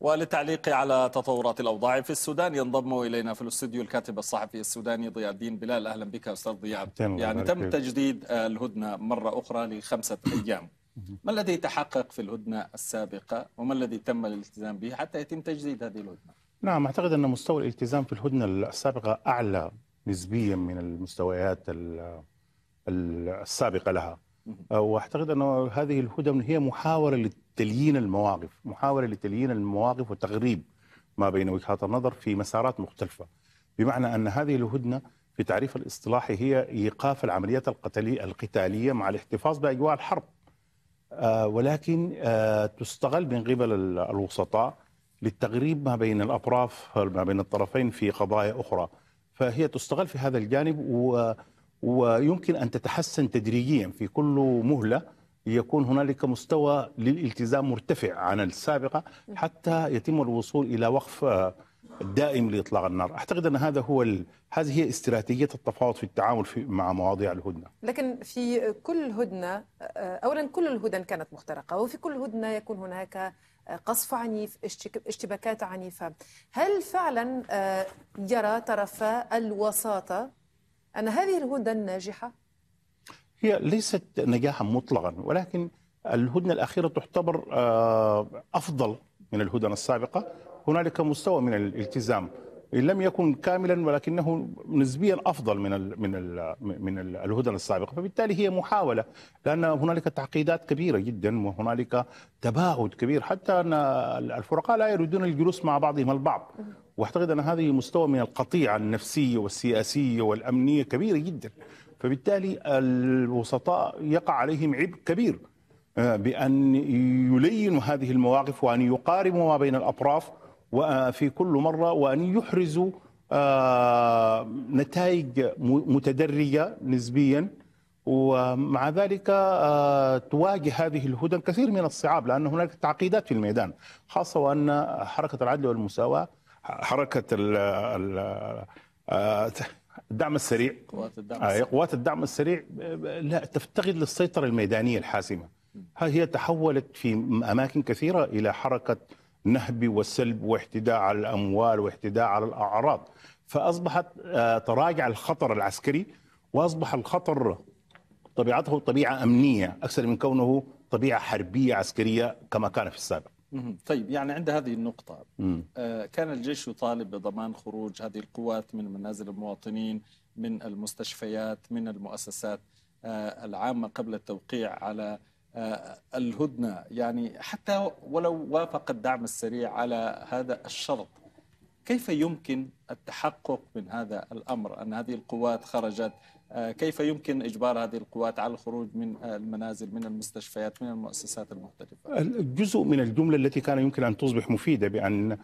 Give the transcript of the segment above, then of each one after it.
وللتعليق على تطورات الأوضاع في السودان ينضم إلينا في الاستوديو الكاتب الصحفي السوداني ضياء الدين بلال أهلا بك أستاذ ضياء يعني تم تجديد الهدنة مرة أخرى لخمسة أيام ما الذي تحقق في الهدنة السابقة وما الذي تم الالتزام به حتى يتم تجديد هذه الهدنة نعم أعتقد أن مستوى الالتزام في الهدنة السابقة أعلى نسبيا من المستويات السابقة لها واعتقد ان هذه الهدم هي محاوله لتليين المواقف، محاوله لتليين المواقف وتغريب ما بين وجهات النظر في مسارات مختلفه. بمعنى ان هذه الهدنه في تعريف الاصطلاحي هي ايقاف العمليات القتاليه القتاليه مع الاحتفاظ باجواء الحرب. آه، ولكن آه، تستغل من قبل الوسطاء للتغريب ما بين الاطراف ما بين الطرفين في قضايا اخرى. فهي تستغل في هذا الجانب و ويمكن أن تتحسن تدريجيا في كل مهلة يكون هنالك مستوى للالتزام مرتفع عن السابقة حتى يتم الوصول إلى وقف آه، دائم لاطلاق النار، اعتقد ان هذا هو ال... هذه هي استراتيجيه التفاوض في التعامل في... مع مواضيع الهدنه. لكن في كل هدنه آه، اولا كل الهدن كانت مخترقه وفي كل هدنه يكون هناك آه، قصف عنيف، اشتباكات عنيفه. هل فعلا يرى طرفا الوساطه أن هذه الهدنة الناجحة؟ هي ليست نجاحا مطلقا ولكن الهدنة الأخيرة تعتبر آه، أفضل من الهدنة السابقة هنالك مستوى من الالتزام إن لم يكن كاملا ولكنه نسبيا افضل من الـ من الـ من الهدن السابقه فبالتالي هي محاوله لان هنالك تعقيدات كبيره جدا وهنالك تباعد كبير حتى ان الفرقاء لا يريدون الجلوس مع بعضهم البعض واعتقد ان هذه مستوى من القطيعه النفسيه والسياسيه والامنيه كبيره جدا فبالتالي الوسطاء يقع عليهم عبء كبير آه، بان يلينوا هذه المواقف وان يقاربوا ما بين الاطراف وفي كل مره وان يحرزوا آه، نتائج متدرجه نسبيا ومع ذلك آه، تواجه هذه الهدن كثير من الصعاب لان هناك تعقيدات في الميدان خاصه وان حركه العدل والمساواه حركه آه، الدعم السريع قوات الدعم آه، السريع قوات الدعم السريع لا تفتقد للسيطره الميدانيه الحاسمه هي تحولت في اماكن كثيره الى حركه نهب وسلب واحتداء على الاموال واحتداء على الاعراض فاصبحت آه، تراجع الخطر العسكري واصبح الخطر طبيعته طبيعه امنيه اكثر من كونه طبيعه حربيه عسكريه كما كان في السابق طيب يعني عند هذه النقطة آه، كان الجيش يطالب بضمان خروج هذه القوات من منازل المواطنين من المستشفيات من المؤسسات آه، العامة قبل التوقيع على آه، الهدنة يعني حتى ولو وافق الدعم السريع على هذا الشرط كيف يمكن التحقق من هذا الأمر أن هذه القوات خرجت آه، كيف يمكن إجبار هذه القوات على الخروج من المنازل من المستشفيات من المؤسسات المختلفة جزء من الجملة التي كان يمكن أن تصبح مفيدة بأن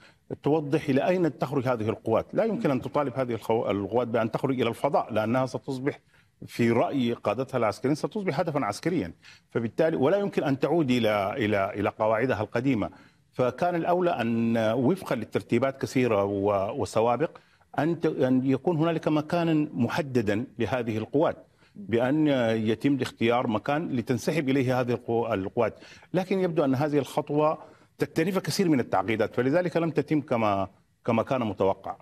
توضح إلى أين تخرج هذه القوات لا يمكن أن تطالب هذه القوات بأن تخرج إلى الفضاء لأنها ستصبح في راي قادتها العسكريين ستصبح هدفا عسكريا فبالتالي ولا يمكن ان تعود الى الى الى قواعدها القديمه فكان الاولى ان وفقا للترتيبات كثيره وسوابق أن يكون هنالك مكانا محددا لهذه القوات بأن يتم اختيار مكان لتنسحب إليه هذه القوات لكن يبدو أن هذه الخطوة تكتنف كثير من التعقيدات فلذلك لم تتم كما كما كان متوقع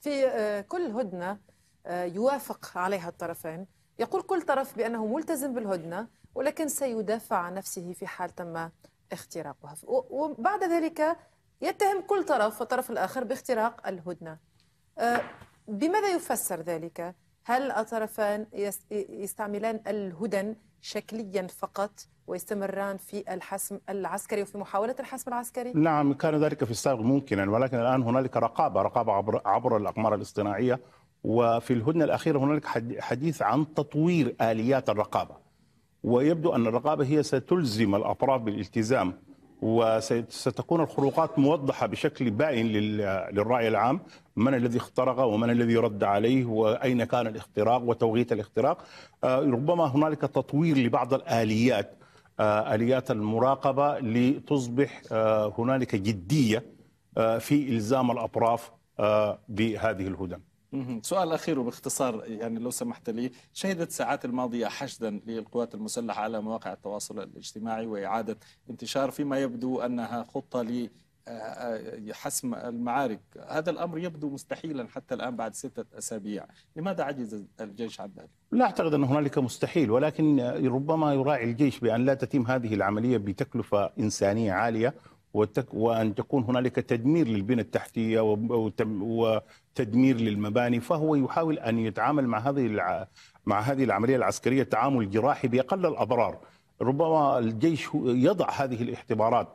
في آه، كل هدنة آه، يوافق عليها الطرفين يقول كل طرف بأنه ملتزم بالهدنة ولكن سيدافع عن نفسه في حال تم اختراقها وبعد ذلك يتهم كل طرف والطرف الآخر باختراق الهدنة أه، بماذا يفسر ذلك؟ هل الطرفان يستعملان الهدن شكليا فقط ويستمران في الحسم العسكري وفي محاولة الحسم العسكري؟ نعم كان ذلك في السابق ممكنا ولكن الآن هنالك رقابة رقابة عبر, عبر الأقمار الاصطناعية وفي الهدنة الأخيرة هنالك حديث عن تطوير آليات الرقابة ويبدو أن الرقابة هي ستلزم الأطراف بالالتزام وستكون الخروقات موضحة بشكل باين للرأي العام من الذي اخترق ومن الذي رد عليه وأين كان الاختراق وتوقيت الاختراق آه، ربما هنالك تطوير لبعض الآليات آه، آليات المراقبة لتصبح آه، هنالك جدية في إلزام الأطراف بهذه الهدن سؤال أخير وباختصار يعني لو سمحت لي شهدت الساعات الماضية حشدا للقوات المسلحة على مواقع التواصل الاجتماعي وإعادة انتشار فيما يبدو أنها خطة لحسم آه، آه، المعارك هذا الأمر يبدو مستحيلا حتى الآن بعد ستة أسابيع لماذا عجز الجيش عن ذلك؟ لا أعتقد أن هنالك مستحيل ولكن ربما يراعي الجيش بأن لا تتم هذه العملية بتكلفة إنسانية عالية وتك وأن تكون هنالك تدمير للبنى التحتية وتدمير للمباني فهو يحاول أن يتعامل مع هذه مع هذه العملية العسكرية تعامل جراحي بأقل الأضرار ربما الجيش يضع هذه الاختبارات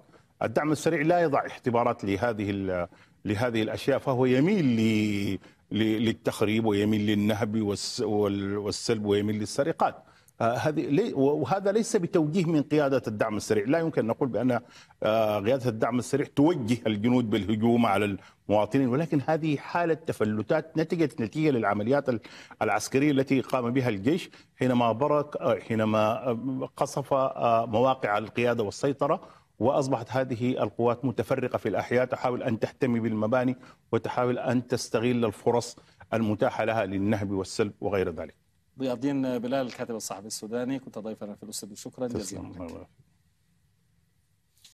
الدعم السريع لا يضع اختبارات لهذه لهذه الأشياء فهو يميل للتخريب ويميل للنهب والسلب ويميل للسرقات آه، هذه وهذا ليس بتوجيه من قياده الدعم السريع، لا يمكن ان نقول بان آه، قياده الدعم السريع توجه الجنود بالهجوم على المواطنين، ولكن هذه حاله تفلتات نتجت نتيجه للعمليات العسكريه التي قام بها الجيش حينما برك آه، حينما قصف مواقع القياده والسيطره واصبحت هذه القوات متفرقه في الاحياء تحاول ان تحتمي بالمباني وتحاول ان تستغل الفرص المتاحه لها للنهب والسلب وغير ذلك. ضياء الدين بلال الكاتب الصحفي السوداني كنت ضيفنا في الاستوديو شكرا جزيلا لك